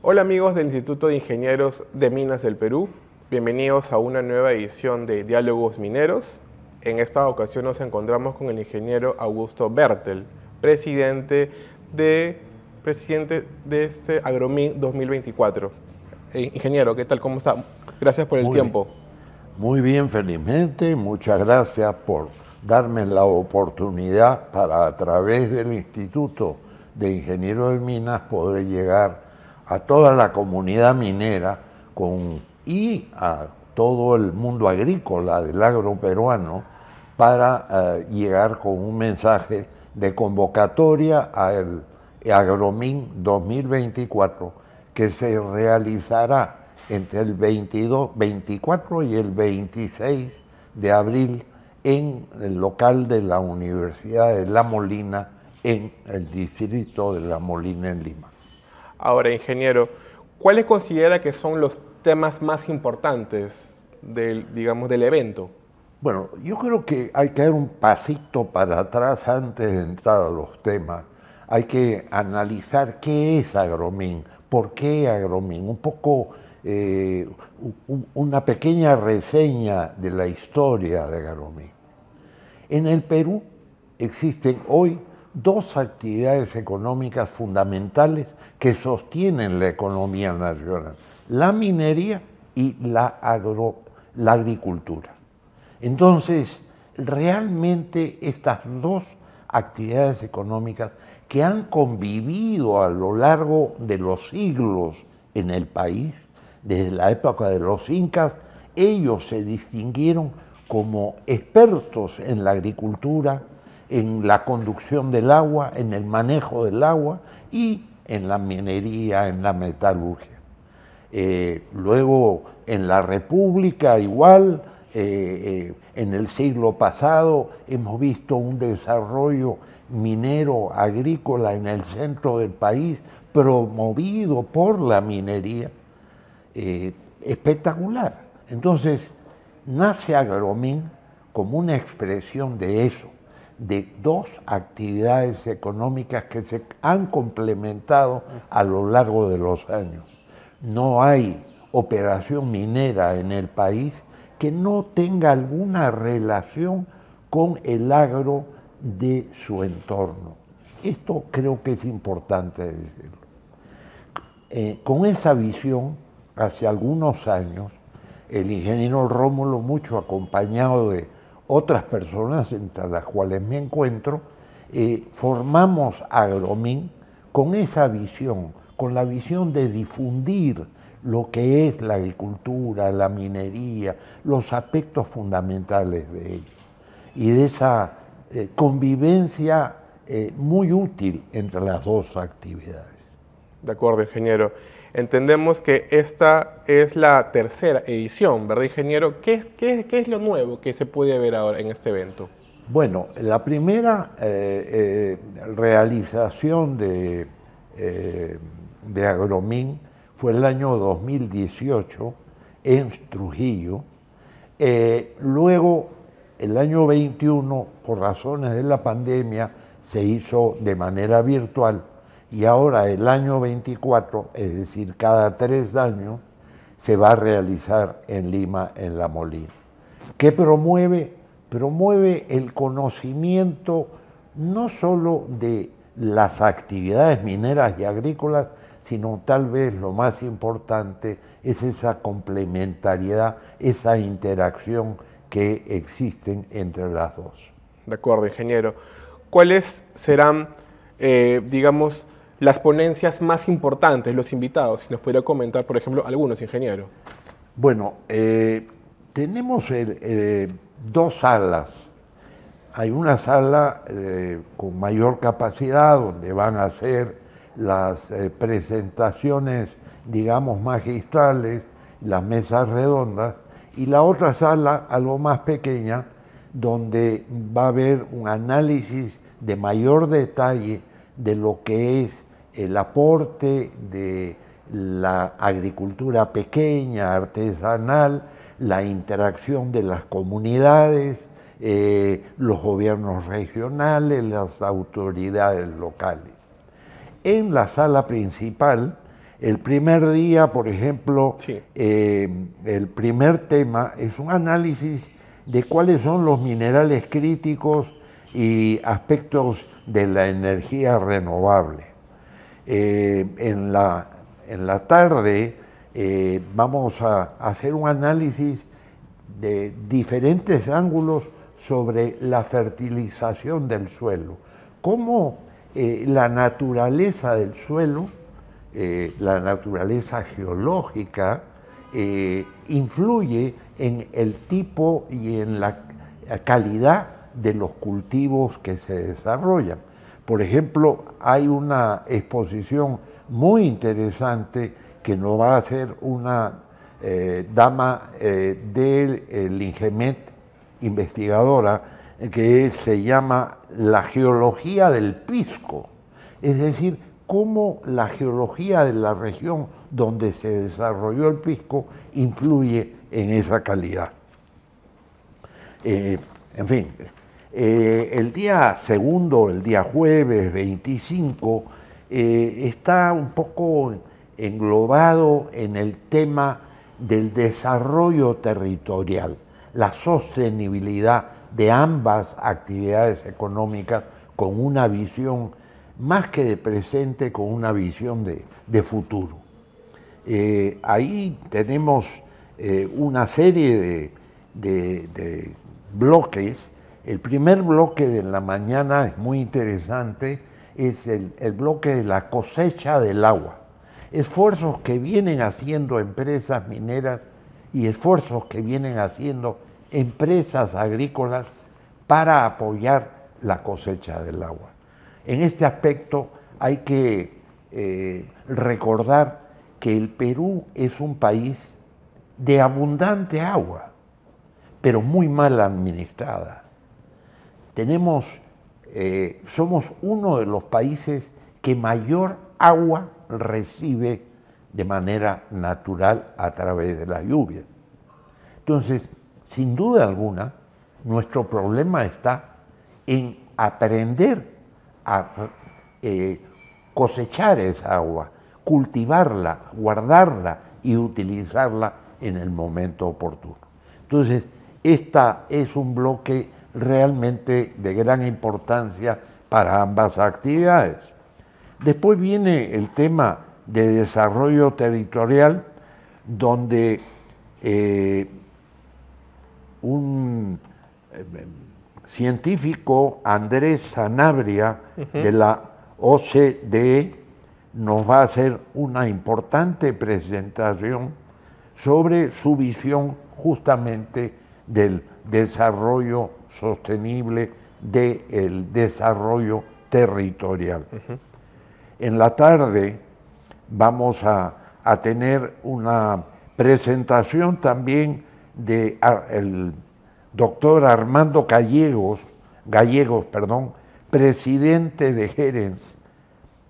Hola amigos del Instituto de Ingenieros de Minas del Perú, bienvenidos a una nueva edición de Diálogos Mineros. En esta ocasión nos encontramos con el ingeniero Augusto Bertel, presidente de, presidente de este Agromin 2024. Eh, ingeniero, ¿qué tal? ¿Cómo está? Gracias por el tiempo. Muy bien, felizmente. Muchas gracias por darme la oportunidad para a través del Instituto de Ingenieros de Minas poder llegar a toda la comunidad minera con, y a todo el mundo agrícola del agro peruano para eh, llegar con un mensaje de convocatoria al Agromín 2024 que se realizará entre el 22, 24 y el 26 de abril en el local de la Universidad de La Molina en el distrito de La Molina en Lima. Ahora, ingeniero, ¿cuáles considera que son los temas más importantes del, digamos, del evento? Bueno, yo creo que hay que dar un pasito para atrás antes de entrar a los temas. Hay que analizar qué es Agromín, por qué Agromín. un poco eh, una pequeña reseña de la historia de Agromín. En el Perú existen hoy dos actividades económicas fundamentales que sostienen la economía nacional, la minería y la, agricultura. Entonces, realmente estas dos actividades económicas que han convivido a lo largo de los siglos en el país, desde la época de los incas, ellos se distinguieron como expertos en la agricultura, en la conducción del agua, en el manejo del agua y en la minería, en la metalurgia. Eh, luego, en la República igual, eh, eh, en el siglo pasado hemos visto un desarrollo minero agrícola en el centro del país promovido por la minería espectacular. Entonces, nace Agromín como una expresión de eso de dos actividades económicas que se han complementado a lo largo de los años. No hay operación minera en el país que no tenga alguna relación con el agro de su entorno. Esto creo que es importante decirlo. Eh, con esa visión, hace algunos años, el ingeniero Rómulo, mucho acompañado de otras personas entre las cuales me encuentro, eh, formamos Agromin con esa visión, con la visión de difundir lo que es la agricultura, la minería, los aspectos fundamentales de ello, y de esa eh, convivencia eh, muy útil entre las dos actividades. De acuerdo, ingeniero entendemos que esta es la tercera edición, ¿verdad, ingeniero? ¿Qué, es lo nuevo que se puede ver ahora en este evento? Bueno, la primera eh, eh, realización de, eh, de Agromín fue el año 2018 en Trujillo. Eh, luego, el año 21, por razones de la pandemia, se hizo de manera virtual y ahora el año 24, es decir, cada tres años, se va a realizar en Lima, en La Molina. ¿Qué promueve? Promueve el conocimiento no solo de las actividades mineras y agrícolas, sino tal vez lo más importante es esa complementariedad, esa interacción que existen entre las dos. De acuerdo, ingeniero. ¿Cuáles serán, eh, digamos, las ponencias más importantes, los invitados? Si nos pudiera comentar, por ejemplo, algunos, ingeniero. Bueno, eh, tenemos eh, dos salas. Hay una sala eh, con mayor capacidad donde van a hacer las presentaciones, digamos, magistrales, las mesas redondas, y la otra sala, algo más pequeña, donde va a haber un análisis de mayor detalle de lo que es el aporte de la agricultura pequeña, artesanal, la interacción de las comunidades, eh, los gobiernos regionales, las autoridades locales. En la sala principal, el primer día, por ejemplo, eh, el primer tema es un análisis de cuáles son los minerales críticos y aspectos de la energía renovable. Eh, en, la, tarde eh, vamos a hacer un análisis de diferentes ángulos sobre la fertilización del suelo. Cómo eh, la naturaleza del suelo, la naturaleza geológica, influye en el tipo y en la calidad de los cultivos que se desarrollan. Por ejemplo, hay una exposición muy interesante que nos va a hacer una eh, dama eh, del INGEMET, investigadora, que se llama La geología del Pisco, es decir, cómo la geología de la región donde se desarrolló el pisco influye en esa calidad. Eh, en fin, eh, el día segundo, el día jueves 25, eh, está un poco englobado en el tema del desarrollo territorial, la sostenibilidad de ambas actividades económicas con una visión más que de presente, con una visión de, futuro. Eh, ahí tenemos una serie de bloques el primer bloque de la mañana es muy interesante, es el, bloque de la cosecha del agua. Esfuerzos que vienen haciendo empresas mineras y esfuerzos que vienen haciendo empresas agrícolas para apoyar la cosecha del agua. En este aspecto hay que eh, recordar que el Perú es un país de abundante agua, pero muy mal administrada tenemos, eh, somos uno de los países que mayor agua recibe de manera natural a través de la lluvia. Entonces, sin duda alguna, nuestro problema está en aprender a eh, cosechar esa agua, cultivarla, guardarla y utilizarla en el momento oportuno. Entonces, esta es un bloque realmente de gran importancia para ambas actividades. Después viene el tema de desarrollo territorial, donde eh, un eh, científico, Andrés Sanabria, de la OCDE, nos va a hacer una importante presentación sobre su visión justamente del desarrollo sostenible del desarrollo territorial. En la tarde vamos a, tener una presentación también del el doctor Armando Gallegos, Gallegos, perdón, presidente de Gerens,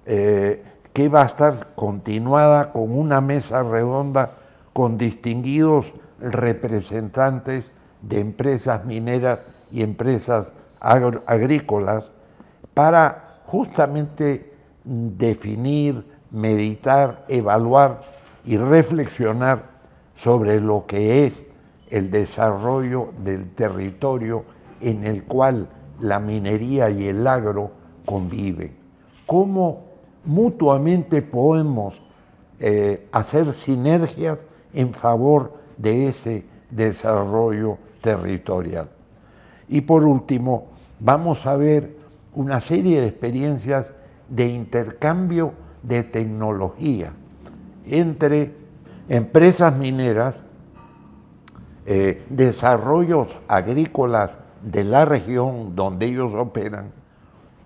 eh, que va a estar continuada con una mesa redonda con distinguidos representantes de empresas mineras y empresas agrícolas para justamente definir, meditar, evaluar y reflexionar sobre lo que es el desarrollo del territorio en el cual la minería y el agro conviven. ¿Cómo mutuamente podemos eh, hacer sinergias en favor de ese desarrollo territorial? Y por último, vamos a ver una serie de experiencias de intercambio de tecnología entre empresas mineras, eh, desarrollos agrícolas de la región donde ellos operan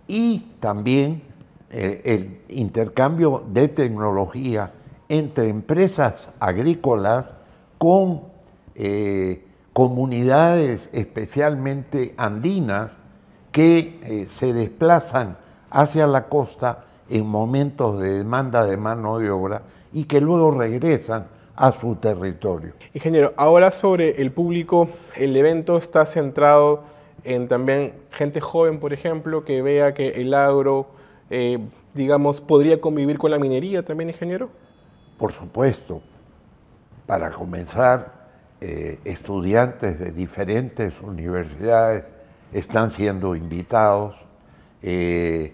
y también eh, el intercambio de tecnología entre empresas agrícolas con eh, comunidades especialmente andinas que eh, se desplazan hacia la costa en momentos de demanda de mano de obra y que luego regresan a su territorio. Ingeniero, ahora sobre el público, el evento está centrado en también gente joven, por ejemplo, que vea que el agro, eh, digamos, podría convivir con la minería también, ingeniero. Por supuesto. Para comenzar, eh, estudiantes de diferentes universidades están siendo invitados, eh,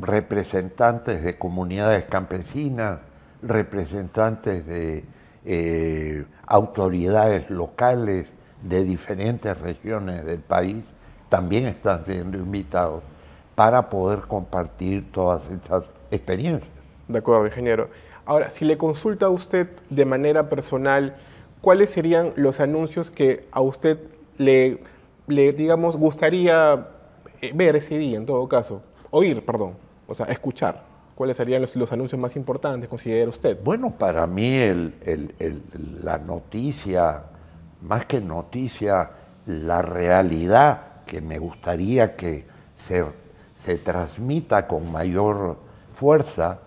representantes de comunidades campesinas, representantes de eh, autoridades locales de diferentes regiones del país, también están siendo invitados para poder compartir todas estas experiencias. De acuerdo, ingeniero. Ahora, si le consulta a usted de manera personal, ¿cuáles serían los anuncios que a usted le, digamos, gustaría eh, ver ese día en todo caso? Oír, perdón, o sea, escuchar. ¿Cuáles serían los, anuncios más importantes, considera usted? Bueno, para mí la noticia, más que noticia, la realidad que me gustaría que se, se transmita con mayor fuerza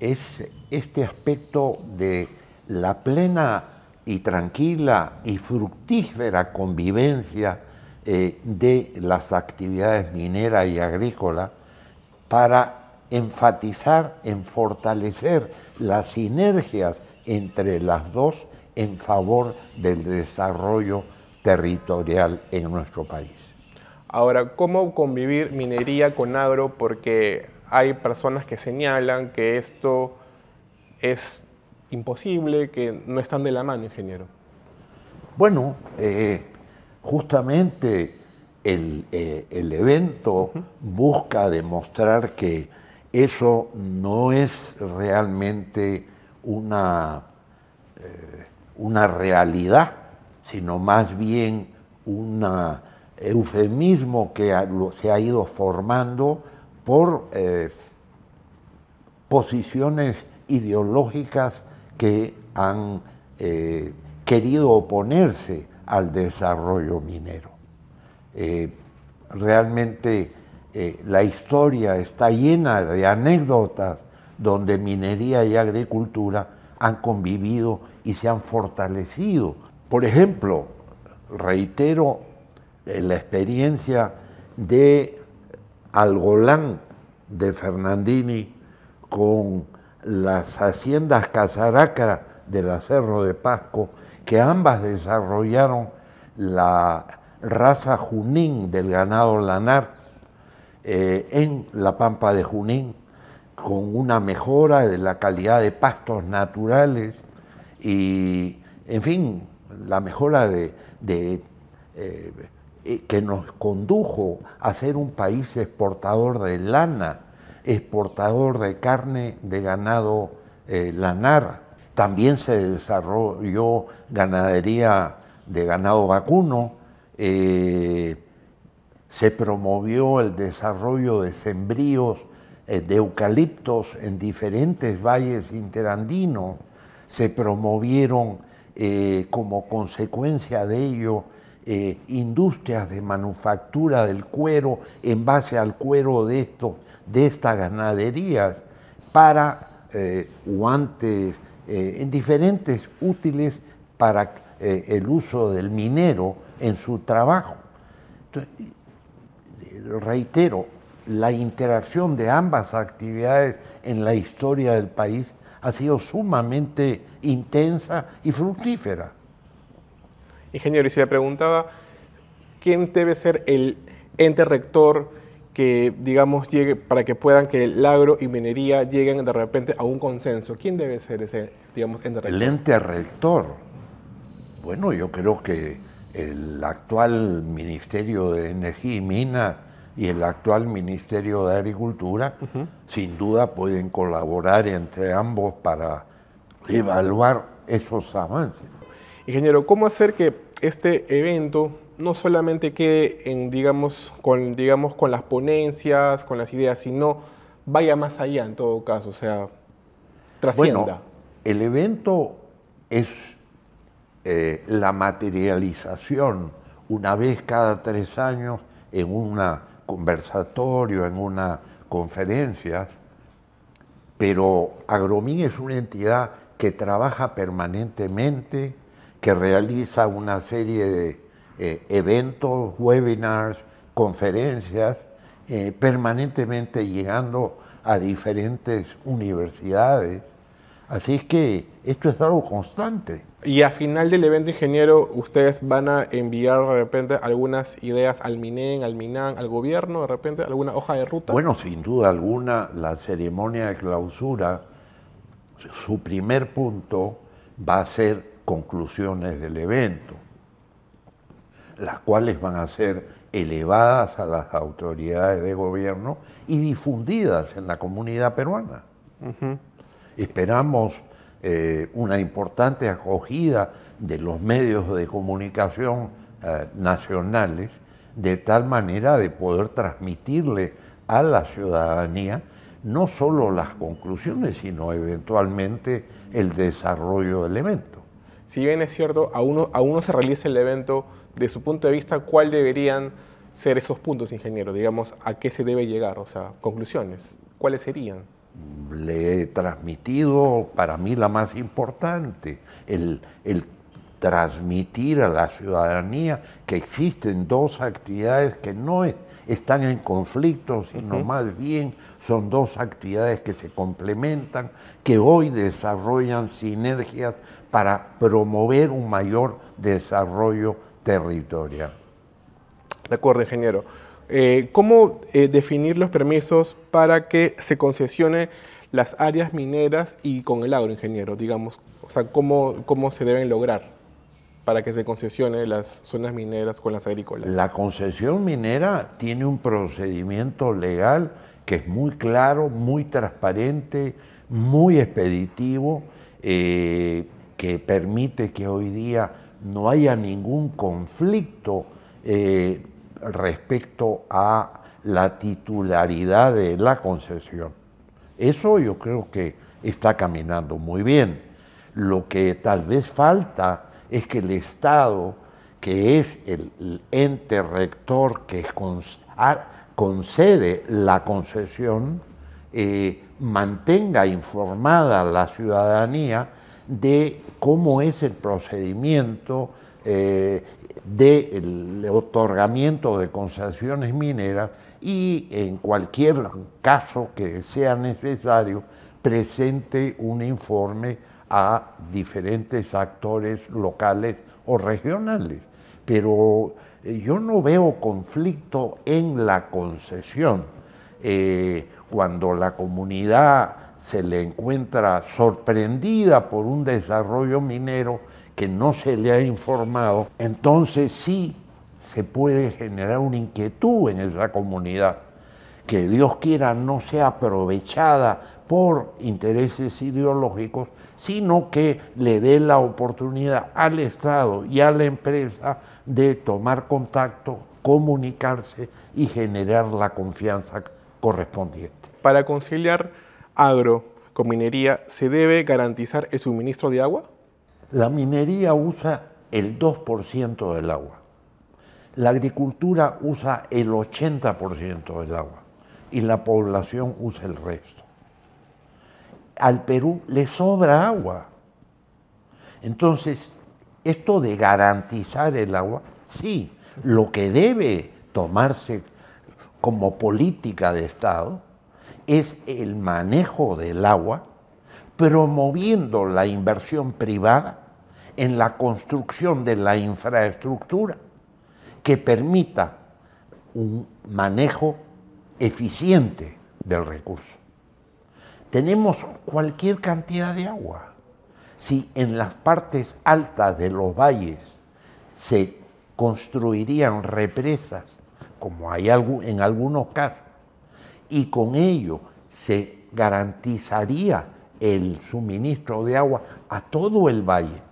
es este aspecto de la plena y tranquila y fructífera convivencia eh, de las actividades minera y agrícola para enfatizar en fortalecer las sinergias entre las dos en favor del desarrollo territorial en nuestro país. Ahora, ¿cómo convivir minería con agro? Porque hay personas que señalan que esto es imposible, que no están de la mano, ingeniero? Bueno, eh, justamente el, eh, evento busca demostrar que eso no es realmente una, eh, una realidad, sino más bien un eufemismo que se ha ido formando por posiciones ideológicas que han eh, querido oponerse al desarrollo minero. Eh, realmente eh, la historia está llena de anécdotas donde minería y agricultura han convivido y se han fortalecido. Por ejemplo, reitero la experiencia de Algolán de Fernandini con las haciendas casaracra del Cerro de Pasco, que ambas desarrollaron la raza Junín del ganado lanar eh, en la pampa de Junín, con una mejora de la calidad de pastos naturales y, en fin, la mejora de, eh, que nos condujo a ser un país exportador de lana exportador de carne de ganado eh, lanar. También se desarrolló ganadería de ganado vacuno. Eh, se promovió el desarrollo de sembríos eh, de eucaliptos en diferentes valles interandinos. Se promovieron como consecuencia de ello eh, industrias de manufactura del cuero en base al cuero de, de estas ganaderías para eh, guantes, eh, en diferentes útiles para el uso del minero en su trabajo. reitero, la interacción de ambas actividades en la historia del país ha sido sumamente intensa y fructífera. Ingeniero, y si le preguntaba, ¿quién debe ser el ente rector que, digamos, llegue para que puedan que el agro y minería lleguen de repente a un consenso? ¿Quién debe ser ese, digamos, ente rector? El ente rector. Bueno, yo creo que el actual Ministerio de Energía y Minas y el actual Ministerio de Agricultura, sin duda pueden colaborar entre ambos para evaluar esos avances. Ingeniero, ¿cómo hacer que este evento no solamente quede digamos, con, digamos, con las ponencias, con las ideas, sino vaya más allá en todo caso, o sea, trascienda? el evento es eh, la materialización una vez cada tres años en un conversatorio, en una conferencia, pero Agromín es una entidad que trabaja permanentemente que realiza una serie de eh, eventos, webinars, conferencias, eh, permanentemente llegando a diferentes universidades. Así es que esto es algo constante. Y a final del evento, ingeniero, ¿ustedes van a enviar de repente algunas ideas al MINEN, al MINAN, al gobierno, de repente alguna hoja de ruta? Bueno, sin duda alguna, la ceremonia de clausura, su primer punto va a ser conclusiones del evento, las cuales van a ser elevadas a las autoridades de gobierno y difundidas en la comunidad peruana. Esperamos eh, una importante acogida de los medios de comunicación eh, nacionales, de tal manera de poder transmitirle a la ciudadanía no solo las conclusiones, sino eventualmente el desarrollo del evento si bien es cierto, a uno, a uno se realiza el evento, de su punto de vista, ¿cuál deberían ser esos puntos, ingeniero? Digamos, ¿a qué se debe llegar? O sea, conclusiones, ¿cuáles serían? Le he transmitido para mí la más importante, el, transmitir a la ciudadanía que existen dos actividades que no están en conflicto, sino más bien son dos actividades que se complementan, que hoy desarrollan sinergias para promover un mayor desarrollo territorial. De acuerdo, ingeniero. Eh, ¿Cómo eh, definir los permisos para que se concesione las áreas mineras y con el agro, ingeniero? Digamos, o sea, ¿cómo, cómo se deben lograr para que se concesione las zonas mineras con las agrícolas? La concesión minera tiene un procedimiento legal que es muy claro, muy transparente, muy expeditivo. Eh, que permite que hoy día no haya ningún conflicto eh, respecto a la titularidad de la concesión. Eso yo creo que está caminando muy bien. Lo que tal vez falta es que el Estado, que es el, ente rector que concede la concesión, eh, mantenga informada a la ciudadanía de cómo es el procedimiento eh, del otorgamiento de concesiones mineras y en cualquier caso que sea necesario presente un informe a diferentes actores locales o regionales. Pero eh, yo no veo conflicto en la concesión. Eh, cuando la comunidad se le encuentra sorprendida por un desarrollo minero que no se le ha informado, entonces sí se puede generar una inquietud en esa comunidad, que Dios quiera no sea aprovechada por intereses ideológicos, sino que le dé la oportunidad al Estado y a la empresa de tomar contacto, comunicarse y generar la confianza correspondiente. Para conciliar agro con minería, ¿se debe garantizar el suministro de agua? La minería usa el 2% del agua. La agricultura usa el 80% del agua y la población usa el resto. Al Perú le sobra agua. Entonces, esto de garantizar el agua, sí, lo que debe tomarse como política de Estado es el manejo del agua, promoviendo la inversión privada en la construcción de la infraestructura que permita un manejo eficiente del recurso. Tenemos cualquier cantidad de agua. Si en las partes altas de los valles se construirían represas, como hay en algunos casos, y con ello se garantizaría el suministro de agua a todo el valle,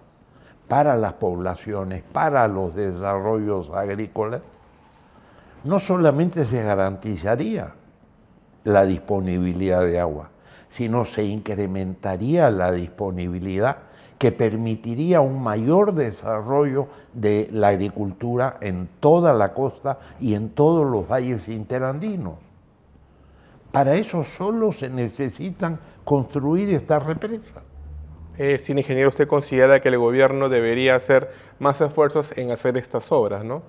para las poblaciones, para los desarrollos agrícolas, no solamente se garantizaría la disponibilidad de agua, sino se incrementaría la disponibilidad que permitiría un mayor desarrollo de la agricultura en toda la costa y en todos los valles interandinos. Para eso solo se necesitan construir estas represas. Eh, sin ingeniero, usted considera que el gobierno debería hacer más esfuerzos en hacer estas obras, ¿no?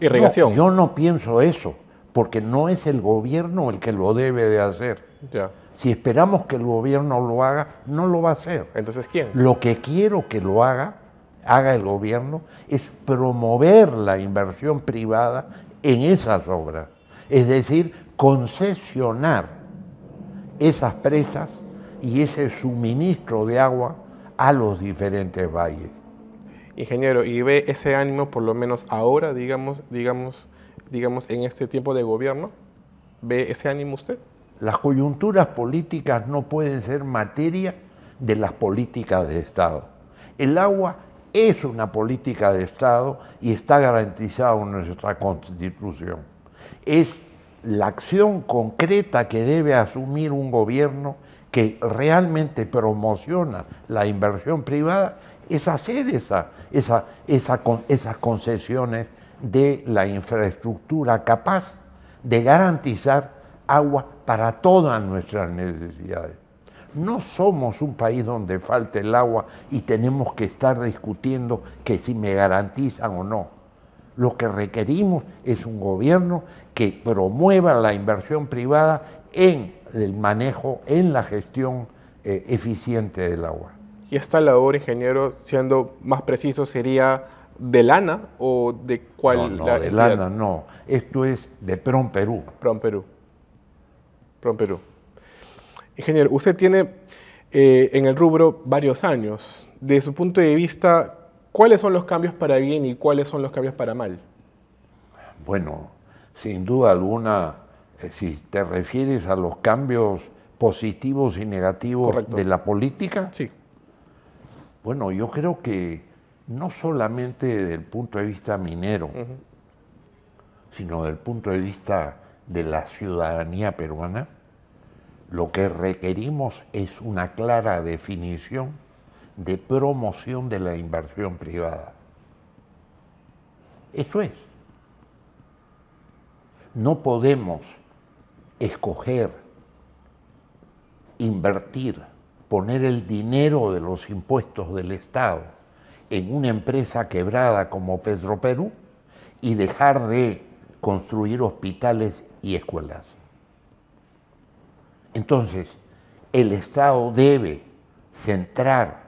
Irrigación. yo no pienso eso, porque no es el gobierno el que lo debe de hacer. Ya. Si esperamos que el gobierno lo haga, no lo va a hacer. Entonces, ¿quién? Lo que quiero que lo haga, haga el gobierno, es promover la inversión privada en esas obras. Es decir, concesionar esas presas y ese suministro de agua a los diferentes valles. Ingeniero, y ve ese ánimo, por lo menos ahora, digamos, digamos, digamos, en este tiempo de gobierno, ¿ve ese ánimo usted? Las coyunturas políticas no pueden ser materia de las políticas de Estado. El agua es una política de Estado y está garantizada en nuestra Constitución. Es la acción concreta que debe asumir un gobierno que realmente promociona la inversión privada es hacer esas concesiones de la infraestructura capaz de garantizar agua para todas nuestras necesidades. No somos un país donde falta el agua y tenemos que estar discutiendo que si me garantizan o no. Lo que requerimos es un gobierno que promueva la inversión privada en el manejo, en la gestión eh, eficiente del agua. ¿Y esta labor, ingeniero, siendo más preciso, sería de lana o de cuál? No, de lana no. Esto es de PROM Perú. PROM Perú. Perú. Ingeniero, usted tiene eh, en el rubro varios años. De su punto de vista, ¿Cuáles son los cambios para bien y cuáles son los cambios para mal? Bueno, sin duda alguna, eh, si te refieres a los cambios positivos y negativos de la política. Sí. Bueno, yo creo que no solamente desde el punto de vista minero, sino desde el punto de vista de la ciudadanía peruana, lo que requerimos es una clara definición de promoción de la inversión privada. Eso es. No podemos escoger, invertir, poner el dinero de los impuestos del Estado en una empresa quebrada como Pedro Perú y dejar de construir hospitales y escuelas. Entonces, el Estado debe centrar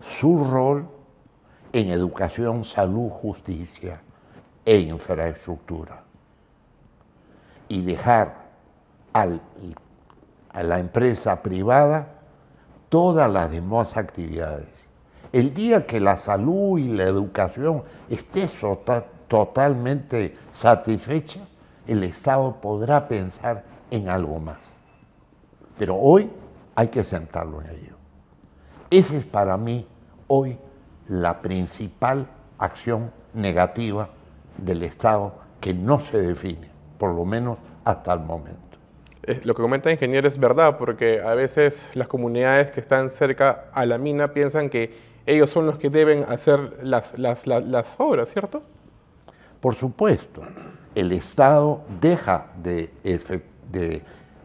su rol en educación, salud, justicia e infraestructura. Y dejar a la empresa privada todas las demás actividades. El día que la salud y la educación esté totalmente satisfecha, el Estado podrá pensar en algo más. Pero hoy hay que sentarlo en ello. Esa es para mí hoy la principal acción negativa del Estado que no se define, por lo menos hasta el momento. Eh, lo que comenta el ingeniero es verdad, porque a veces las comunidades que están cerca a la mina piensan que ellos son los que deben hacer las, obras, ¿cierto? Por supuesto, el Estado deja de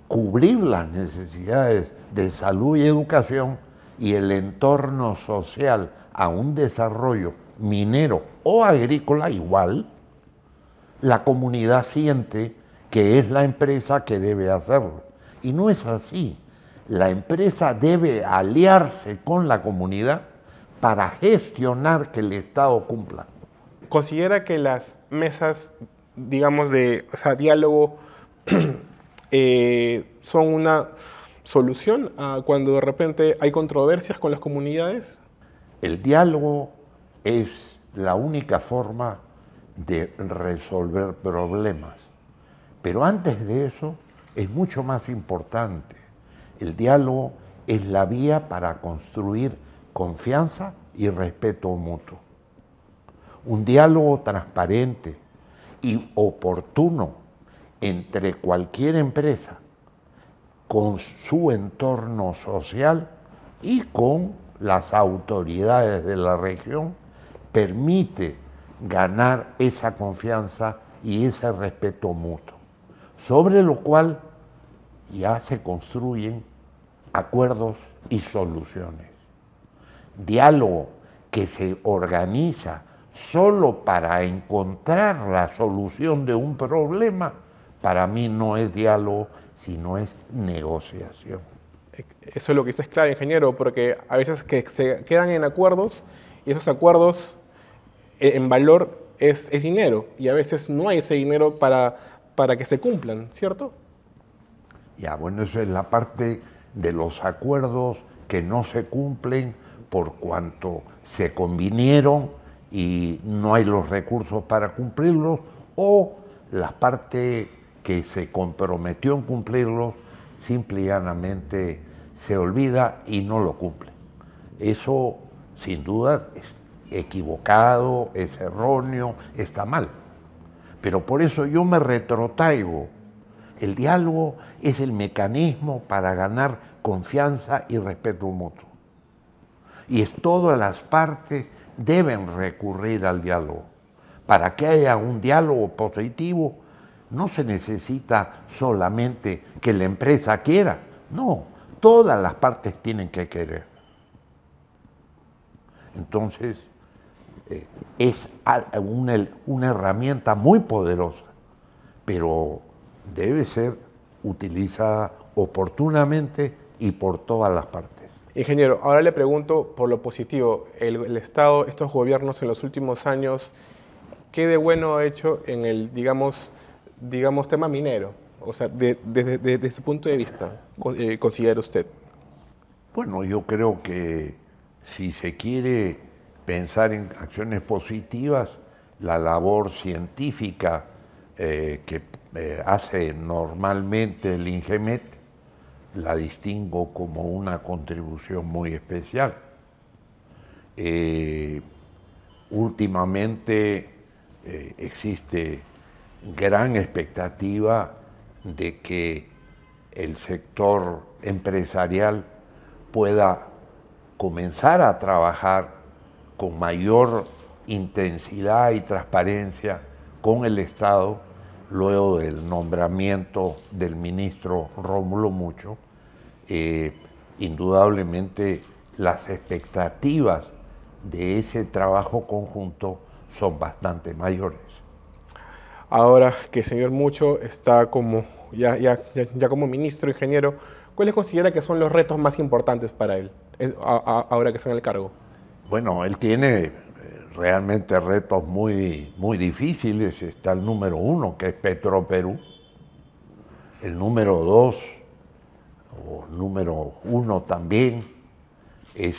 cubrir las necesidades de salud y educación y el entorno social a un desarrollo minero o agrícola igual, la comunidad siente que es la empresa que debe hacerlo. Y no es así. La empresa debe aliarse con la comunidad para gestionar que el Estado cumpla. ¿Considera que las mesas, digamos, de diálogo eh, son una solución a cuando de repente hay controversias con las comunidades? El diálogo es la única forma de resolver problemas. Pero antes de eso es mucho más importante. El diálogo es la vía para construir confianza y respeto mutuo. Un diálogo transparente y oportuno entre cualquier empresa con su entorno social y con las autoridades de la región, permite ganar esa confianza y ese respeto mutuo, sobre lo cual ya se construyen acuerdos y soluciones. Diálogo que se organiza solo para encontrar la solución de un problema, para mí no es diálogo, si no es negociación. E, eso es lo que es claro, ingeniero, porque a veces que se quedan en acuerdos y esos acuerdos e, en valor es, es dinero y a veces no hay ese dinero para, para que se cumplan, ¿cierto? Ya, bueno, eso es la parte de los acuerdos que no se cumplen por cuanto se convinieron y no hay los recursos para cumplirlos o la parte que se comprometió en cumplirlos, simple y llanamente se olvida y no lo cumple. Eso, sin duda, es equivocado, es erróneo, está mal. Pero por eso yo me retrotaigo El diálogo es el mecanismo para ganar confianza y respeto mutuo. Y es todas las partes deben recurrir al diálogo. Para que haya un diálogo positivo no se necesita solamente que la empresa quiera, no, todas las partes tienen que querer. Entonces, eh, es una, herramienta muy poderosa, pero debe ser utilizada oportunamente y por todas las partes. Ingeniero, ahora le pregunto por lo positivo. el, Estado, estos gobiernos en los últimos años, ¿qué de bueno ha hecho en el, digamos, digamos, tema minero? O sea, desde de, ese punto de vista, eh, ¿considera usted? Bueno, yo creo que si se quiere pensar en acciones positivas, la labor científica eh, que eh, hace normalmente el INGEMET la distingo como una contribución muy especial. últimamente existe gran expectativa de que el sector empresarial pueda comenzar a trabajar con mayor intensidad y transparencia con el Estado luego del nombramiento del ministro Rómulo Mucho. Eh, indudablemente las expectativas de ese trabajo conjunto son bastante mayores ahora que el señor Mucho está como, ya, ya, como ministro, ingeniero, ¿cuáles considera que son los retos más importantes para él ahora que está en el cargo? Bueno, él tiene eh, realmente retos muy, muy difíciles. Está el número uno, que es Petro Perú. El número dos, o número uno también, es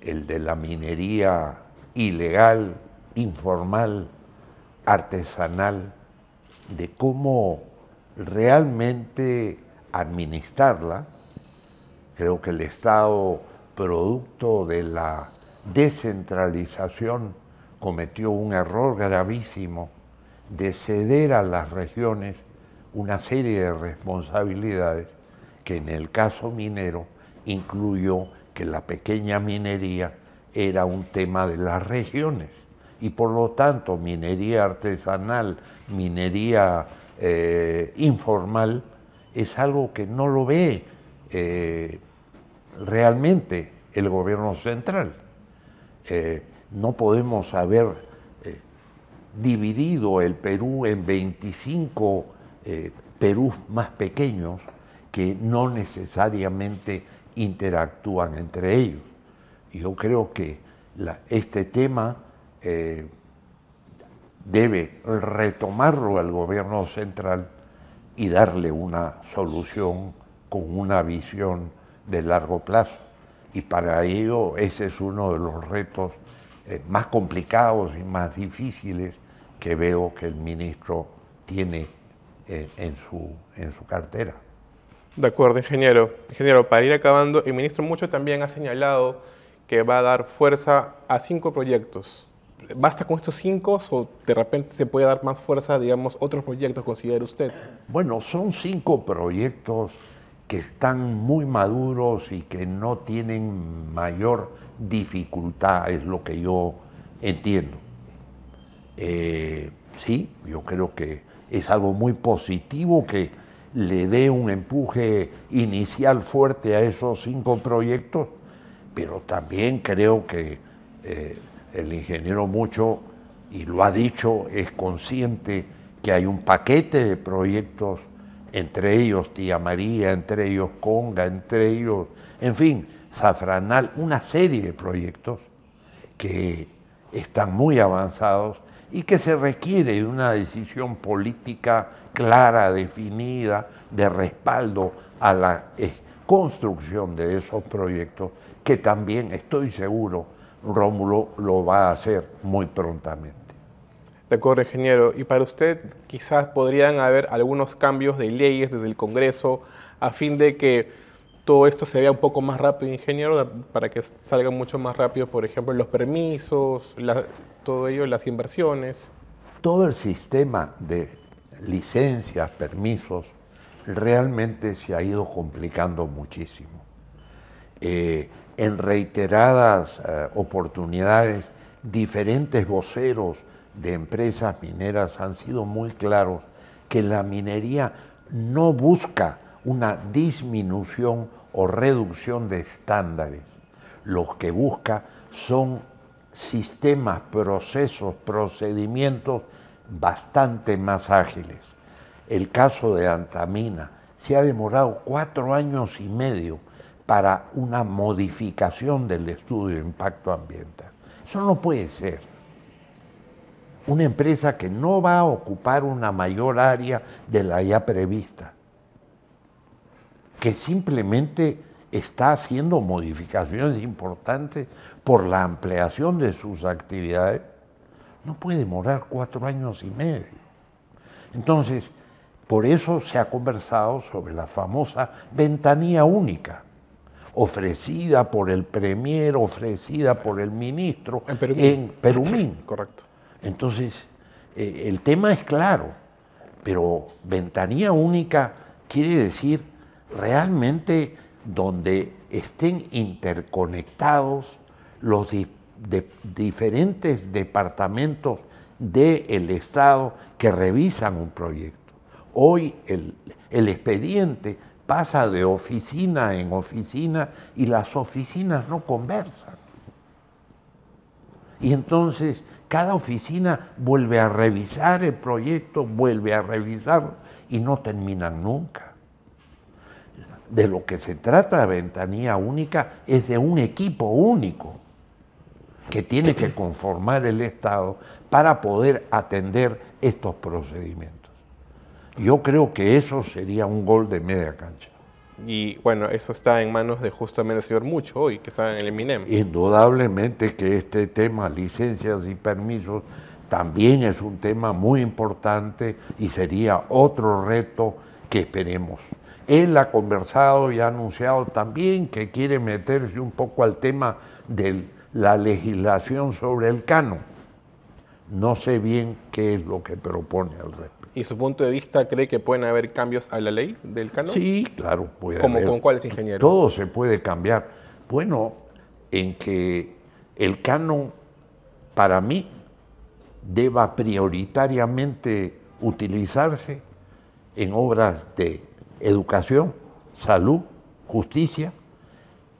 el de la minería ilegal, informal, artesanal, de cómo realmente administrarla, creo que el Estado, producto de la descentralización, cometió un error gravísimo de ceder a las regiones una serie de responsabilidades que en el caso minero incluyó que la pequeña minería era un tema de las regiones y por lo tanto minería artesanal, minería eh, informal, es algo que no lo ve eh, realmente el gobierno central. Eh, no podemos haber dividido el Perú en 25 Perús más pequeños que no necesariamente interactúan entre ellos. Yo creo que este tema eh, debe retomarlo al gobierno central y darle una solución con una visión de largo plazo. Y para ello ese es uno de los retos eh, más complicados y más difíciles que veo que el ministro tiene eh, en, su, en su cartera. De acuerdo, ingeniero. Ingeniero, para ir acabando, el ministro Mucho también ha señalado que va a dar fuerza a cinco proyectos ¿Basta con estos cinco o de repente se puede dar más fuerza, digamos, otros proyectos, considera usted? Bueno, son cinco proyectos que están muy maduros y que no tienen mayor dificultad, es lo que yo entiendo. Eh, sí, yo creo que es algo muy positivo que le dé un empuje inicial fuerte a esos cinco proyectos, pero también creo que... Eh, el ingeniero Mucho, y lo ha dicho, es consciente que hay un paquete de proyectos, entre ellos Tía María, entre ellos Conga, entre ellos, en fin, safranal una serie de proyectos que están muy avanzados y que se requiere de una decisión política clara, definida, de respaldo a la eh, construcción de esos proyectos que también estoy seguro Rómulo lo va a hacer muy prontamente. De acuerdo, ingeniero. Y para usted, quizás podrían haber algunos cambios de leyes desde el Congreso a fin de que todo esto se vea un poco más rápido, ingeniero, para que salga mucho más rápido, por ejemplo, los permisos, todo ello, las inversiones. Todo el sistema de licencias, permisos, realmente se ha ido complicando muchísimo. Eh, en reiteradas eh, oportunidades, diferentes voceros de empresas mineras han sido muy claros que la minería no busca una disminución o reducción de estándares. Lo que busca son sistemas, procesos, procedimientos bastante más ágiles. El caso de Antamina se ha demorado cuatro años y medio para una modificación del estudio de impacto ambiental. Eso no puede ser. Una empresa que no va a ocupar una mayor área de la ya prevista, que simplemente está haciendo modificaciones importantes por la ampliación de sus actividades, no puede demorar cuatro años y medio. Entonces, por eso se ha conversado sobre la famosa ventanilla única ofrecida por el premier, ofrecida por el ministro en Perumín. Correcto. Entonces, eh, el tema es claro, pero ventanilla única quiere decir realmente donde estén interconectados los diferentes departamentos del Estado que revisan un proyecto. Hoy el expediente pasa de oficina en oficina y las oficinas no conversan. Y entonces cada oficina vuelve a revisar el proyecto, vuelve a revisarlo y no terminan nunca. De lo que se trata de ventanilla única es de un equipo único que tiene que conformar el Estado para poder atender estos procedimientos. Yo creo que eso sería un gol de media cancha. Y bueno, eso está en manos de justamente el señor Mucho hoy, que está en el Eminem. Indudablemente que este tema, licencias y permisos, también es un tema muy importante y sería otro reto que esperemos. Él ha conversado y ha anunciado también que quiere meterse un poco al tema de la legislación sobre el cano. No sé bien qué es lo que propone al respecto. ¿Y su punto de vista cree que pueden haber cambios a la ley del canon? Sí, claro. Puede haber. ¿Con cuáles ingenieros? Todo se puede cambiar. Bueno, en que el canon, para mí, deba prioritariamente utilizarse en obras de educación, salud, justicia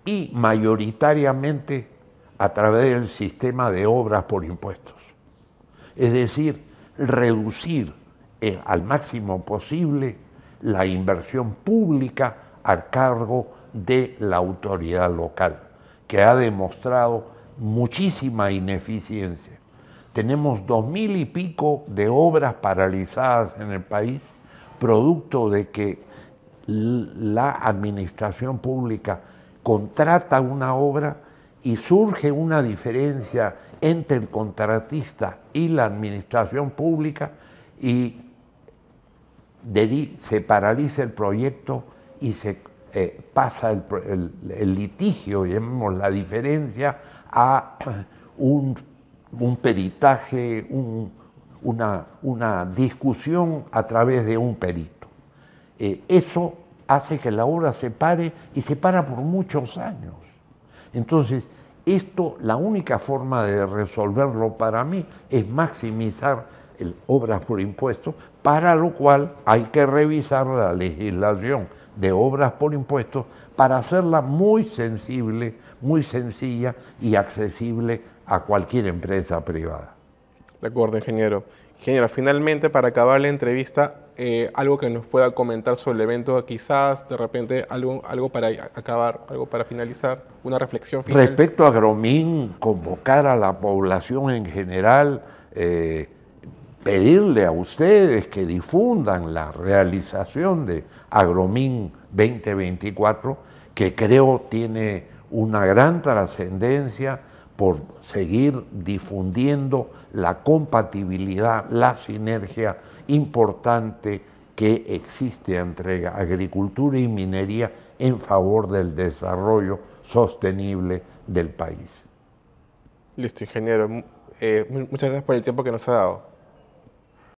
y mayoritariamente a través del sistema de obras por impuestos. Es decir, reducir eh, al máximo posible la inversión pública al cargo de la autoridad local, que ha demostrado muchísima ineficiencia. Tenemos dos mil y pico de obras paralizadas en el país, producto de que la administración pública contrata una obra y surge una diferencia entre el contratista y la administración pública y se paraliza el proyecto y se eh, pasa el, litigio, la diferencia, a un, peritaje, una, discusión a través de un perito. Eh, eso hace que la obra se pare y se para por muchos años. Entonces, esto, la única forma de resolverlo para mí es maximizar obras por impuestos, para lo cual hay que revisar la legislación de obras por impuestos para hacerla muy sensible, muy sencilla y accesible a cualquier empresa privada. De acuerdo, ingeniero. Ingeniero, finalmente, para acabar la entrevista, eh, algo que nos pueda comentar sobre el evento, quizás de repente algo, algo para acabar, algo para finalizar, una reflexión final. Respecto a Gromín, convocar a la población en general, eh, pedirle a ustedes que difundan la realización de Agromín 2024, que creo tiene una gran trascendencia por seguir difundiendo la compatibilidad, la sinergia importante que existe entre agricultura y minería en favor del desarrollo sostenible del país. Listo, ingeniero. Eh, muchas gracias por el tiempo que nos ha dado.